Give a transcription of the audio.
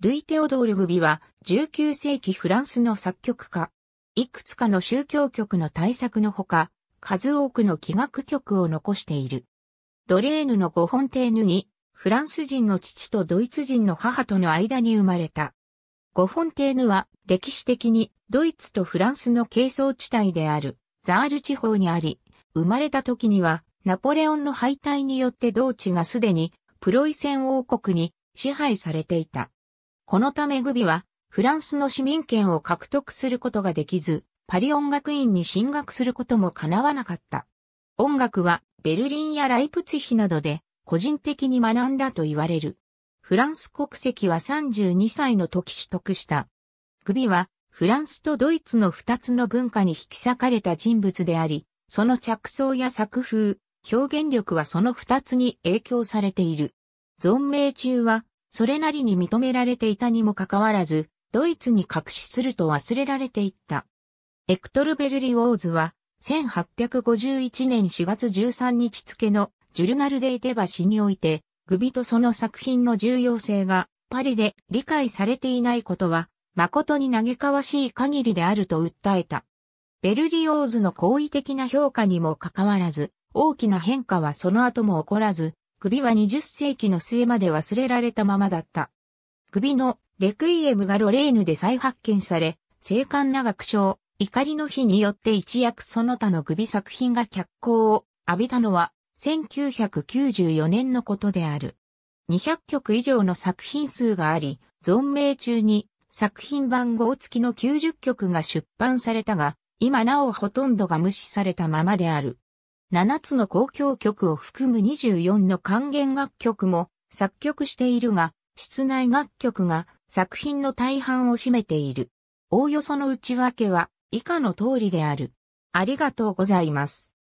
ルイ・テオドール・グビは19世紀フランスの作曲家。いくつかの宗教曲の大作のほか、数多くの器楽曲を残している。ドレーヌの五本亭ヌに、フランス人の父とドイツ人の母との間に生まれた。五本亭ヌは歴史的にドイツとフランスの係争地帯であるザール地方にあり、生まれた時にはナポレオンの敗退によって同地がすでにプロイセン王国に支配されていた。このためグビは、フランスの市民権を獲得することができず、パリ音楽院に進学することも叶わなかった。音楽は、ベルリンやライプツヒなどで、個人的に学んだと言われる。フランス国籍は32歳の時取得した。グビは、フランスとドイツの二つの文化に引き裂かれた人物であり、その着想や作風、表現力はその二つに影響されている。存命中はそれなりに認められていたにもかかわらず、ドイツに隠しすると忘れられていった。エクトル・ベルリオーズは、1851年4月13日付のジュルナルデイテバシにおいて、グビとその作品の重要性がパリで理解されていないことは、誠に嘆かわしい限りであると訴えた。ベルリオーズの好意的な評価にもかかわらず、大きな変化はその後も起こらず、首は20世紀の末まで忘れられたままだった。首のレクイエムがロレーヌで再発見され、生還な学賞、怒りの日によって一躍その他の首作品が脚光を浴びたのは1994年のことである。200曲以上の作品数があり、存命中に作品番号付きの90曲が出版されたが、今なおほとんどが無視されたままである。7つの公共曲を含む24の還元楽曲も作曲しているが、室内楽曲が作品の大半を占めている。おおよその内訳は以下の通りである。ありがとうございます。